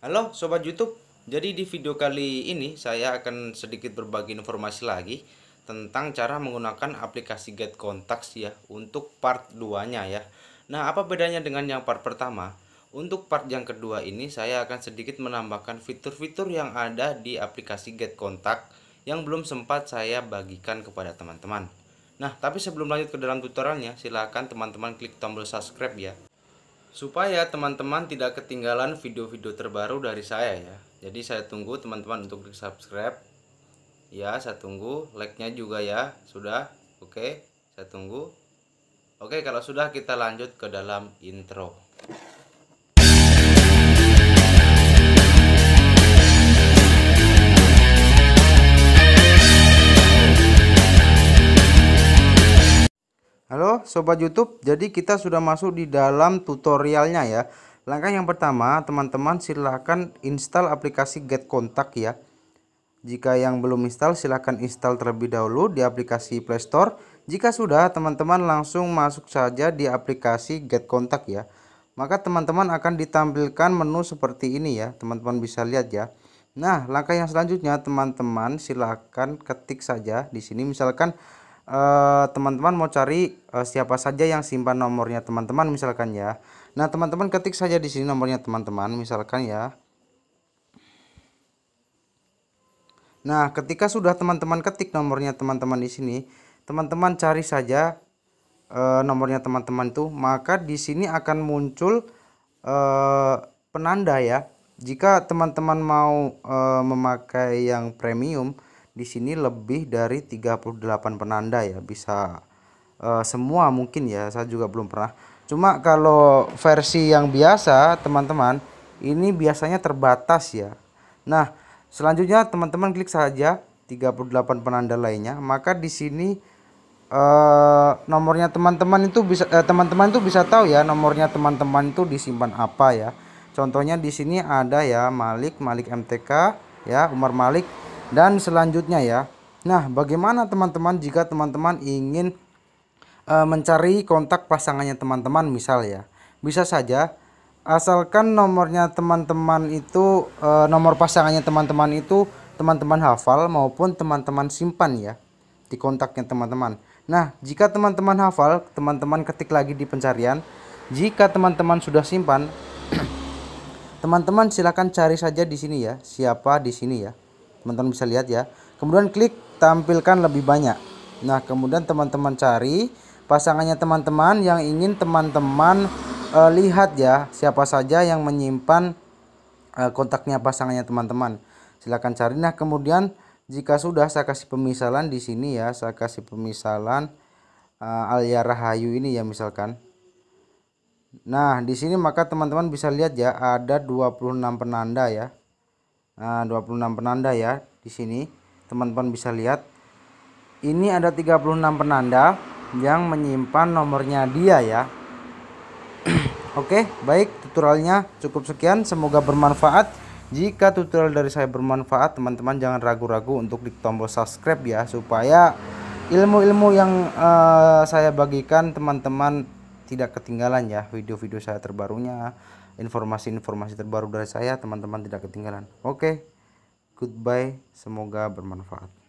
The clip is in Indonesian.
Halo Sobat Youtube, jadi di video kali ini saya akan sedikit berbagi informasi lagi tentang cara menggunakan aplikasi Get Contacts ya untuk part 2 nya ya Nah apa bedanya dengan yang part pertama? Untuk part yang kedua ini saya akan sedikit menambahkan fitur-fitur yang ada di aplikasi Get Contact yang belum sempat saya bagikan kepada teman-teman Nah tapi sebelum lanjut ke dalam tutorialnya silahkan teman-teman klik tombol subscribe ya supaya teman-teman tidak ketinggalan video-video terbaru dari saya ya jadi saya tunggu teman-teman untuk subscribe ya saya tunggu like nya juga ya sudah oke saya tunggu oke kalau sudah kita lanjut ke dalam intro Halo Sobat Youtube, jadi kita sudah masuk di dalam tutorialnya ya Langkah yang pertama teman-teman silahkan install aplikasi Get Kontak ya Jika yang belum install silahkan install terlebih dahulu di aplikasi Play Store. Jika sudah teman-teman langsung masuk saja di aplikasi Get Kontak ya Maka teman-teman akan ditampilkan menu seperti ini ya Teman-teman bisa lihat ya Nah langkah yang selanjutnya teman-teman silahkan ketik saja di sini misalkan Eh, teman-teman uh, mau cari uh, siapa saja yang simpan nomornya teman-teman misalkan ya. Nah, teman-teman ketik saja di sini nomornya teman-teman misalkan ya. Nah, ketika sudah teman-teman ketik nomornya teman-teman di sini, teman-teman cari saja uh, nomornya teman-teman itu, maka di sini akan muncul uh, penanda ya. Jika teman-teman mau uh, memakai yang premium, di sini lebih dari 38 penanda ya bisa uh, semua mungkin ya saya juga belum pernah cuma kalau versi yang biasa teman-teman ini biasanya terbatas ya nah selanjutnya teman-teman klik saja 38 penanda lainnya maka di sini uh, nomornya teman-teman itu bisa eh, teman-teman uh, itu bisa tahu ya nomornya teman-teman itu disimpan apa ya contohnya di sini ada ya Malik Malik MTK ya Umar Malik dan selanjutnya ya nah bagaimana teman-teman jika teman-teman ingin e, mencari kontak pasangannya teman-teman misal ya bisa saja asalkan nomornya teman-teman itu e, nomor pasangannya teman-teman itu teman-teman hafal maupun teman-teman simpan ya di kontaknya teman-teman nah jika teman-teman hafal teman-teman ketik lagi di pencarian jika teman-teman sudah simpan teman-teman silahkan cari saja di sini ya siapa di sini ya teman-teman bisa lihat ya kemudian klik tampilkan lebih banyak nah kemudian teman-teman cari pasangannya teman-teman yang ingin teman-teman e, lihat ya siapa saja yang menyimpan e, kontaknya pasangannya teman-teman silahkan cari nah kemudian jika sudah saya kasih pemisalan di sini ya saya kasih pemisalan e, Alia Rahayu ini ya misalkan nah di sini maka teman-teman bisa lihat ya ada 26 penanda ya 26 nah, penanda ya di sini teman-teman bisa lihat ini ada 36 penanda yang menyimpan nomornya dia ya Oke baik tutorialnya cukup sekian semoga bermanfaat jika tutorial dari saya bermanfaat teman-teman jangan ragu-ragu untuk klik tombol subscribe ya supaya ilmu-ilmu yang uh, saya bagikan teman-teman tidak ketinggalan ya video-video saya terbarunya informasi-informasi terbaru dari saya teman-teman tidak ketinggalan oke okay, goodbye semoga bermanfaat